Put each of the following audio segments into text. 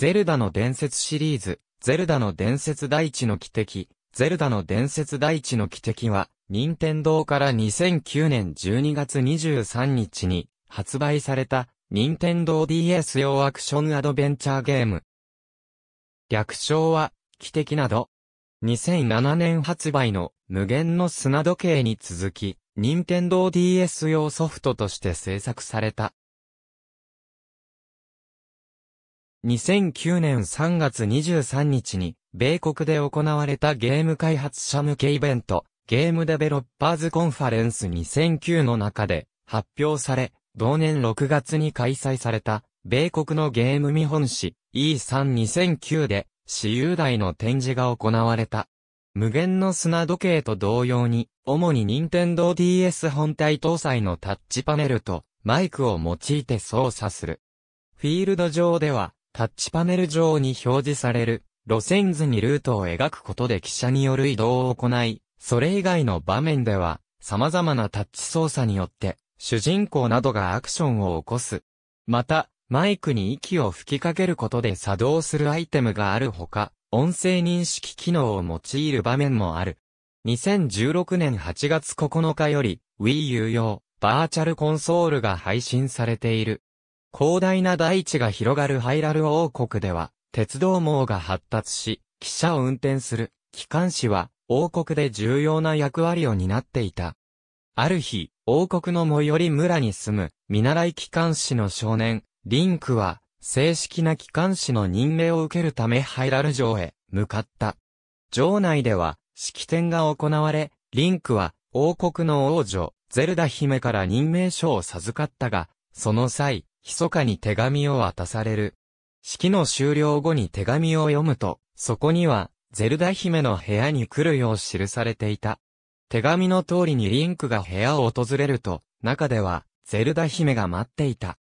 ゼルダの伝説シリーズ、ゼルダの伝説大地の汽笛、ゼルダの伝説大地の汽笛は、任天堂から2009年12月23日に発売された、任天堂 DS 用アクションアドベンチャーゲーム。略称は、汽笛など。2007年発売の無限の砂時計に続き、任天堂 DS 用ソフトとして制作された。2009年3月23日に、米国で行われたゲーム開発者向けイベント、ゲームデベロッパーズコンファレンス2009の中で発表され、同年6月に開催された、米国のゲーム見本誌 E32009 で、私有台の展示が行われた。無限の砂時計と同様に、主に任天堂 DS 本体搭載のタッチパネルとマイクを用いて操作する。フィールド上では、タッチパネル上に表示される路線図にルートを描くことで記者による移動を行い、それ以外の場面では様々なタッチ操作によって主人公などがアクションを起こす。また、マイクに息を吹きかけることで作動するアイテムがあるほか、音声認識機能を用いる場面もある。2016年8月9日より Wii U 用バーチャルコンソールが配信されている。広大な大地が広がるハイラル王国では、鉄道網が発達し、汽車を運転する機関士は王国で重要な役割を担っていた。ある日、王国の最寄り村に住む見習い機関士の少年、リンクは、正式な機関士の任命を受けるためハイラル城へ向かった。城内では、式典が行われ、リンクは王国の王女、ゼルダ姫から任命書を授かったが、その際、密かに手紙を渡される。式の終了後に手紙を読むと、そこには、ゼルダ姫の部屋に来るよう記されていた。手紙の通りにリンクが部屋を訪れると、中では、ゼルダ姫が待っていた。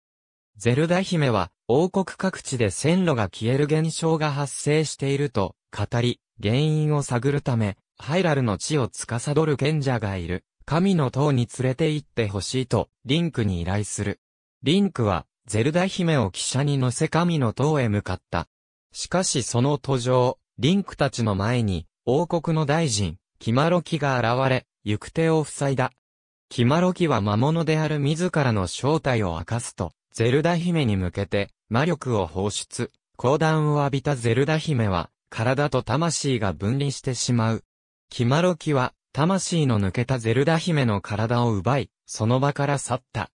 ゼルダ姫は、王国各地で線路が消える現象が発生していると、語り、原因を探るため、ハイラルの地を司る賢者がいる、神の塔に連れて行ってほしいと、リンクに依頼する。リンクは、ゼルダ姫を汽車に乗せ神の塔へ向かった。しかしその途上、リンクたちの前に、王国の大臣、キマロキが現れ、行く手を塞いだ。キマロキは魔物である自らの正体を明かすと、ゼルダ姫に向けて、魔力を放出。光弾を浴びたゼルダ姫は、体と魂が分離してしまう。キマロキは、魂の抜けたゼルダ姫の体を奪い、その場から去った。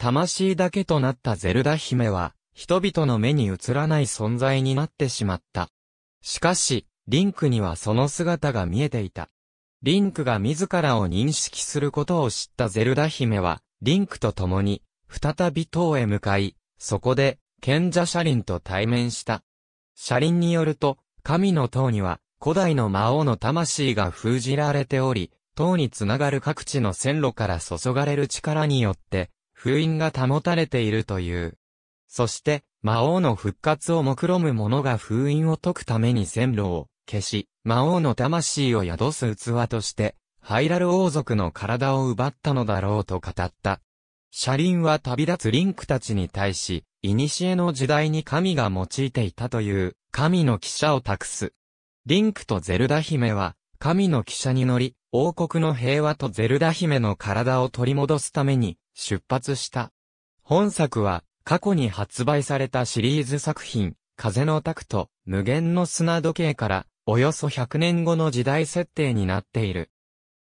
魂だけとなったゼルダ姫は、人々の目に映らない存在になってしまった。しかし、リンクにはその姿が見えていた。リンクが自らを認識することを知ったゼルダ姫は、リンクと共に、再び塔へ向かい、そこで、賢者車輪と対面した。車輪によると、神の塔には、古代の魔王の魂が封じられており、塔につながる各地の線路から注がれる力によって、封印が保たれているという。そして、魔王の復活を目論む者が封印を解くために線路を消し、魔王の魂を宿す器として、ハイラル王族の体を奪ったのだろうと語った。車輪は旅立つリンクたちに対し、古の時代に神が用いていたという、神の汽車を託す。リンクとゼルダ姫は、神の汽車に乗り、王国の平和とゼルダ姫の体を取り戻すために出発した。本作は過去に発売されたシリーズ作品、風のタクト、無限の砂時計からおよそ100年後の時代設定になっている。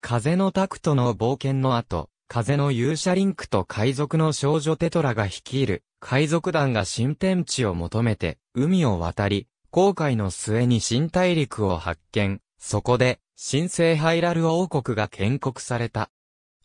風のタクトの冒険の後、風の勇者リンクと海賊の少女テトラが率いる海賊団が新天地を求めて海を渡り、航海の末に新大陸を発見。そこで神聖ハイラル王国が建国された。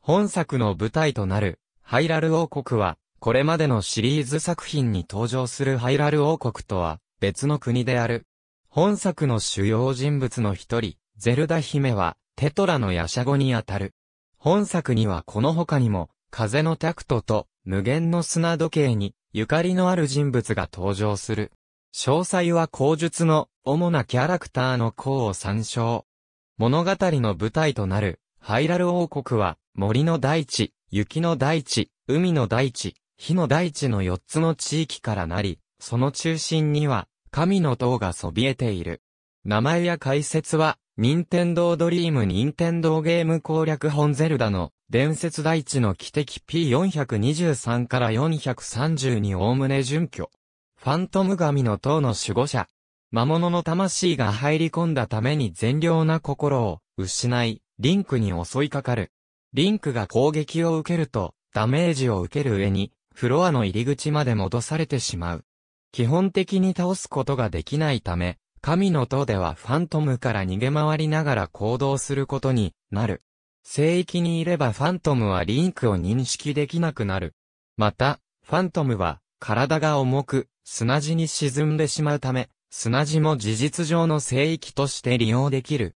本作の舞台となる、ハイラル王国は、これまでのシリーズ作品に登場するハイラル王国とは、別の国である。本作の主要人物の一人、ゼルダ姫は、テトラのヤシャゴにあたる。本作にはこの他にも、風のタクトと、無限の砂時計に、ゆかりのある人物が登場する。詳細は口述の主なキャラクターの項を参照。物語の舞台となる、ハイラル王国は、森の大地、雪の大地、海の大地、火の大地の4つの地域からなり、その中心には、神の塔がそびえている。名前や解説は、任天堂ドリーム任天堂ゲーム攻略本ゼルダの伝説大地の汽笛 P423 から430におおむね準拠。ファントム神の塔の守護者、魔物の魂が入り込んだために善良な心を失い、リンクに襲いかかる。リンクが攻撃を受けると、ダメージを受ける上に、フロアの入り口まで戻されてしまう。基本的に倒すことができないため、神の塔ではファントムから逃げ回りながら行動することになる。聖域にいればファントムはリンクを認識できなくなる。また、ファントムは体が重く、砂地に沈んでしまうため、砂地も事実上の聖域として利用できる。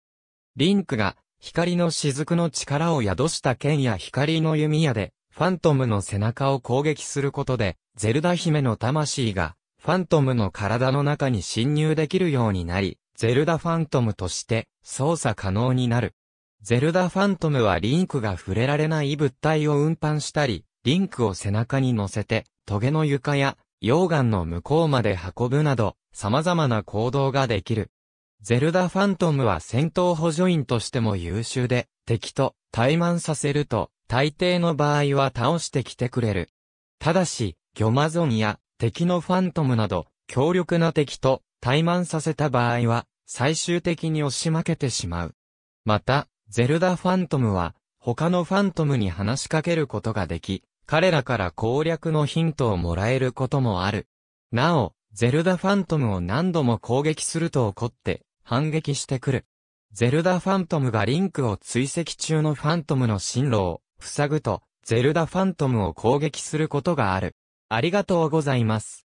リンクが光の雫の力を宿した剣や光の弓矢で、ファントムの背中を攻撃することで、ゼルダ姫の魂が、ファントムの体の中に侵入できるようになり、ゼルダファントムとして操作可能になる。ゼルダファントムはリンクが触れられない物体を運搬したり、リンクを背中に乗せて、トゲの床や溶岩の向こうまで運ぶなど、様々な行動ができる。ゼルダファントムは戦闘補助員としても優秀で、敵と怠慢させると、大抵の場合は倒してきてくれる。ただし、魚マゾンや敵のファントムなど、強力な敵と怠慢させた場合は、最終的に押し負けてしまう。また、ゼルダファントムは、他のファントムに話しかけることができ、彼らから攻略のヒントをもらえることもある。なお、ゼルダファントムを何度も攻撃すると怒って反撃してくる。ゼルダファントムがリンクを追跡中のファントムの進路を塞ぐと、ゼルダファントムを攻撃することがある。ありがとうございます。